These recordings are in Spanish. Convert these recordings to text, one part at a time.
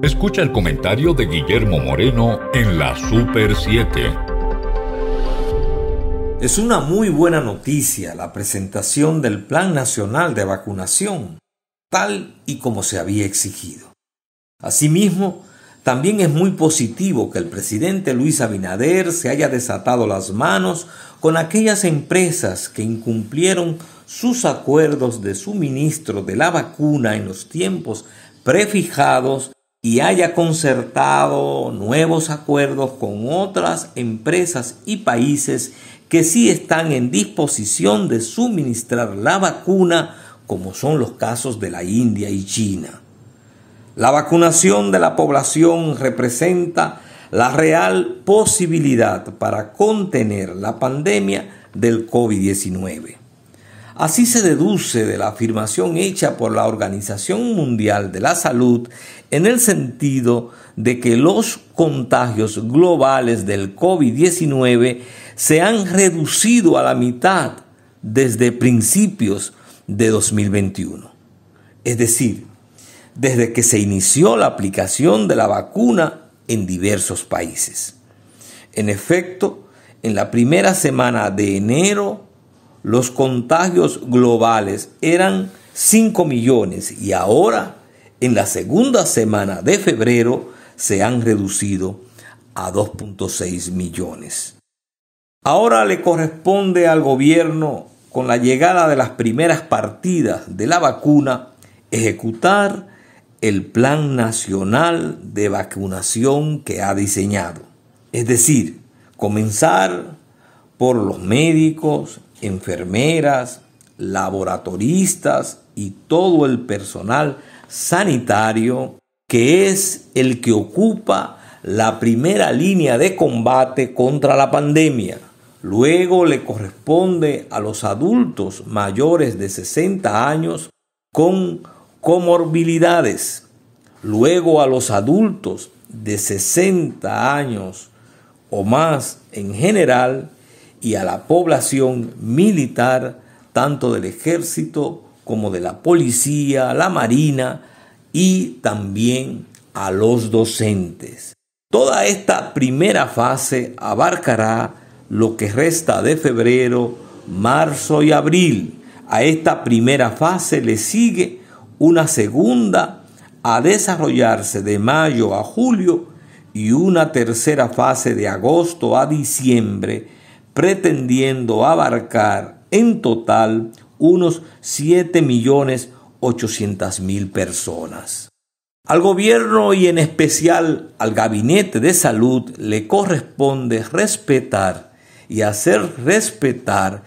Escucha el comentario de Guillermo Moreno en la Super 7. Es una muy buena noticia la presentación del Plan Nacional de Vacunación, tal y como se había exigido. Asimismo, también es muy positivo que el presidente Luis Abinader se haya desatado las manos con aquellas empresas que incumplieron sus acuerdos de suministro de la vacuna en los tiempos prefijados y haya concertado nuevos acuerdos con otras empresas y países que sí están en disposición de suministrar la vacuna, como son los casos de la India y China. La vacunación de la población representa la real posibilidad para contener la pandemia del COVID-19. Así se deduce de la afirmación hecha por la Organización Mundial de la Salud en el sentido de que los contagios globales del COVID-19 se han reducido a la mitad desde principios de 2021. Es decir, desde que se inició la aplicación de la vacuna en diversos países. En efecto, en la primera semana de enero los contagios globales eran 5 millones y ahora, en la segunda semana de febrero, se han reducido a 2.6 millones. Ahora le corresponde al gobierno, con la llegada de las primeras partidas de la vacuna, ejecutar el plan nacional de vacunación que ha diseñado. Es decir, comenzar por los médicos, enfermeras, laboratoristas y todo el personal sanitario que es el que ocupa la primera línea de combate contra la pandemia. Luego le corresponde a los adultos mayores de 60 años con comorbilidades. Luego a los adultos de 60 años o más en general y a la población militar, tanto del ejército como de la policía, la marina y también a los docentes. Toda esta primera fase abarcará lo que resta de febrero, marzo y abril. A esta primera fase le sigue una segunda a desarrollarse de mayo a julio y una tercera fase de agosto a diciembre pretendiendo abarcar en total unos 7.800.000 personas. Al gobierno y en especial al gabinete de salud le corresponde respetar y hacer respetar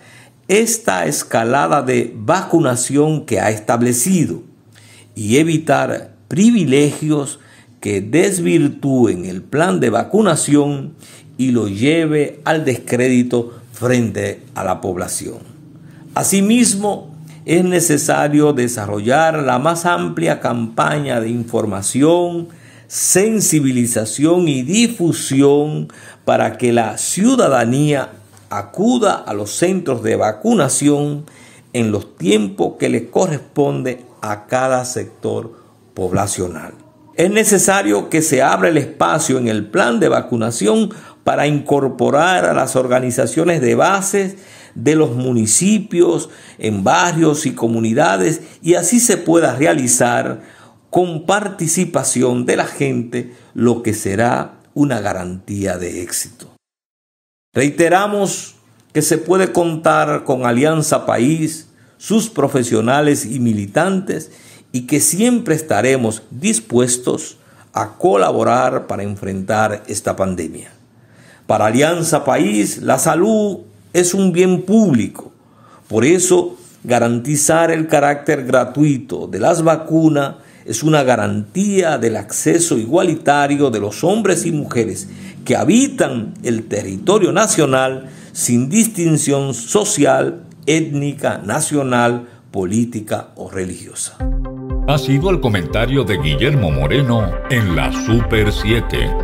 esta escalada de vacunación que ha establecido y evitar privilegios que desvirtúen el plan de vacunación y lo lleve al descrédito frente a la población. Asimismo, es necesario desarrollar la más amplia campaña de información, sensibilización y difusión para que la ciudadanía acuda a los centros de vacunación en los tiempos que le corresponde a cada sector poblacional. Es necesario que se abra el espacio en el plan de vacunación para incorporar a las organizaciones de bases de los municipios, en barrios y comunidades, y así se pueda realizar con participación de la gente lo que será una garantía de éxito. Reiteramos que se puede contar con Alianza País, sus profesionales y militantes, y que siempre estaremos dispuestos a colaborar para enfrentar esta pandemia. Para Alianza País, la salud es un bien público. Por eso, garantizar el carácter gratuito de las vacunas es una garantía del acceso igualitario de los hombres y mujeres que habitan el territorio nacional sin distinción social, étnica, nacional, política o religiosa ha sido el comentario de Guillermo Moreno en la Super 7.